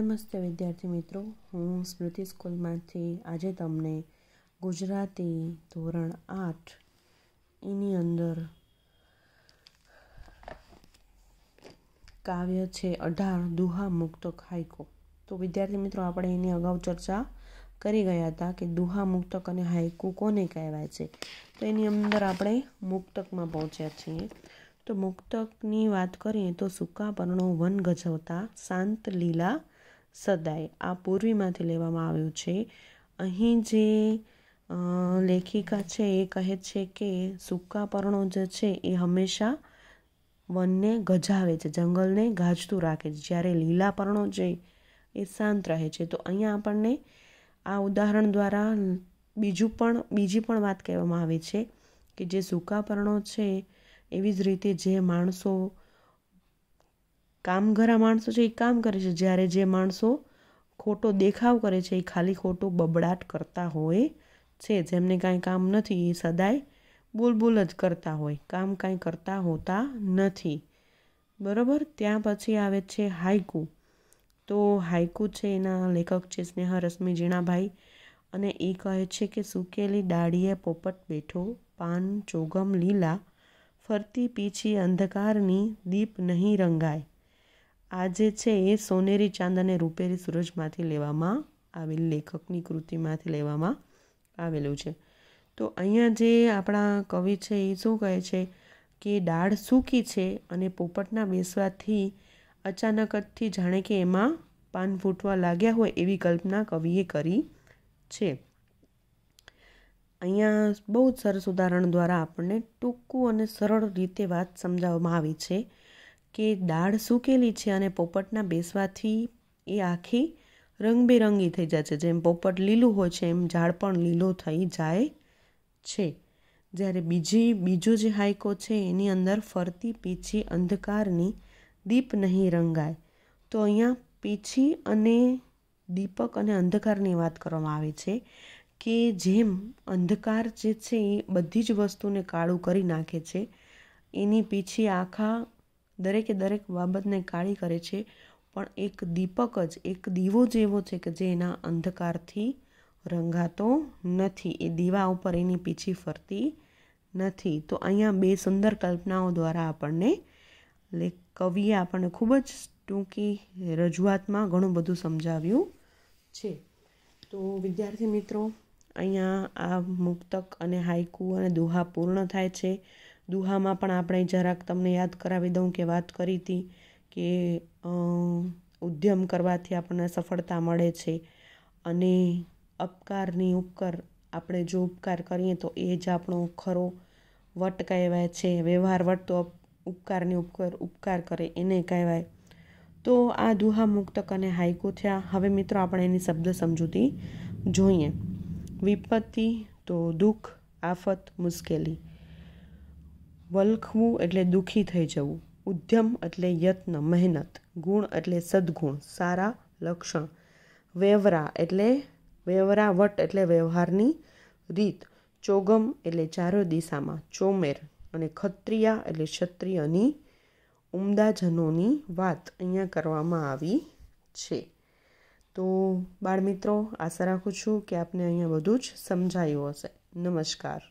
નમસ્તે વિદ્યાર્થી મિત્રો હું સ્મૃતિ સ્કૂલમાંથી આજે તમને ગુજરાતી ધોરણ આઠ એની અંદર કાવ્ય છે અઢાર દુહા મુક્ત હાઈકો તો વિદ્યાર્થી મિત્રો આપણે એની અગાઉ ચર્ચા કરી ગયા હતા કે દુહા મુક્તક અને હાઈકુ કોને કહેવાય છે તો એની અંદર આપણે મુક્તકમાં પહોંચ્યા છીએ તો મુક્તકની વાત કરીએ તો સૂકા પર્ણો વન ગજવતા શાંત લીલા સદાય આ પૂર્વીમાંથી લેવામાં આવ્યું છે અહીં જે લેખિકા છે એ કહે છે કે સૂકા પર્ણો જે છે એ હંમેશા વનને ગજાવે છે જંગલને ગાજતું રાખે છે જ્યારે લીલા પર્ણો છે એ શાંત રહે છે તો અહીંયા આપણને આ ઉદાહરણ દ્વારા બીજું પણ બીજી પણ વાત કહેવામાં આવે છે કે જે સૂકા પર્ણો છે એવી જ રીતે જે માણસો કામઘરા માણસો છે એ કામ કરે છે જ્યારે જે માણસો ખોટો દેખાવ કરે છે એ ખાલી ખોટો બબડાટ કરતા હોય છે જેમને કાંઈ કામ નથી એ સદાય બુલબુલ જ કરતા હોય કામ કાંઈ કરતા હોતા નથી બરાબર ત્યાં પછી આવે છે હાઇકુ તો હાઇકુ છે એના લેખક છે સ્નેહા રશ્મિ જીણાભાઈ અને એ કહે છે કે સૂકેલી ડાળીએ પોપટ બેઠો પાન ચોગમ લીલા ફરતી પીછી અંધકારની દીપ નહીં રંગાય આ જે છે એ સોનેરી ચાંદ અને રૂપેરી સૂરજમાંથી લેવામાં આવેલ લેખકની કૃતિમાંથી લેવામાં આવેલું છે તો અહીંયા જે આપણા કવિ છે એ શું કહે છે કે દાળ સૂકી છે અને પોપટના બેસવાથી અચાનક જથી જાણે કે એમાં પાન ફૂટવા લાગ્યા હોય એવી કલ્પના કવિએ કરી છે અહીંયા બહુ જ સરસ ઉદાહરણ દ્વારા આપણને ટૂંકું અને સરળ રીતે વાત સમજાવવામાં આવી છે કે દાળ સૂકેલી છે અને પોપટના બેસવાથી એ આખી રંગબેરંગી થઈ જાય છે જેમ પોપટ લીલું હોય છે એમ ઝાડ પણ લીલો થઈ જાય છે જ્યારે બીજી બીજો જે હાઈકો છે એની અંદર ફરતી પીછી અંધકારની દીપ નહીં રંગાય તો અહીંયા પીછી અને દીપક અને અંધકારની વાત કરવામાં આવે છે કે જેમ અંધકાર જે છે એ બધી જ વસ્તુને કાળું કરી નાખે છે એની પીછી આખા દરેકે દરેક બાબતને કાળી કરે છે પણ એક દીપક જ એક દીવો જ એવો છે કે જે એના અંધકારથી રંગાતો નથી એ દીવા ઉપર એની પીછી ફરતી નથી તો અહીંયા બે સુંદર કલ્પનાઓ દ્વારા આપણને લેખ કવિએ આપણને ખૂબ જ ટૂંકી રજૂઆતમાં ઘણું બધું સમજાવ્યું છે તો વિદ્યાર્થી મિત્રો અહીંયા આ મુક્તક અને હાઇકુ અને દુહા પૂર્ણ થાય છે દુહામાં પણ આપણે જરાક તમને યાદ કરાવી દઉં કે વાત કરી હતી કે ઉદ્યમ કરવાથી આપણને સફળતા મળે છે અને અપકારની ઉપકર આપણે જો ઉપકાર કરીએ તો એ જ આપણો ખરો વટ કહેવાય છે વ્યવહાર વટ તો ઉપકારની ઉપકર ઉપકાર કરે એને કહેવાય તો આ દુહા મુક્તક અને હાઇકુ થયા હવે મિત્રો આપણે એની શબ્દ સમજૂતી જોઈએ વિપત્તિ તો દુઃખ આફત મુશ્કેલી વલખવું એટલે દુઃખી થઈ જવું ઉદ્યમ એટલે યત્ન મહેનત ગુણ એટલે સદ્ગુણ સારા લક્ષણ વેવરા એટલે વેવરાવટ એટલે વ્યવહારની રીત ચોગમ એટલે ચારો દિશામાં ચોમેર અને ખત્રિયા એટલે ક્ષત્રિયની ઉમદાજનોની વાત અહીંયા કરવામાં આવી છે તો બાળમિત્રો આશા રાખું છું કે આપને અહીંયા બધું જ સમજાયું હશે નમસ્કાર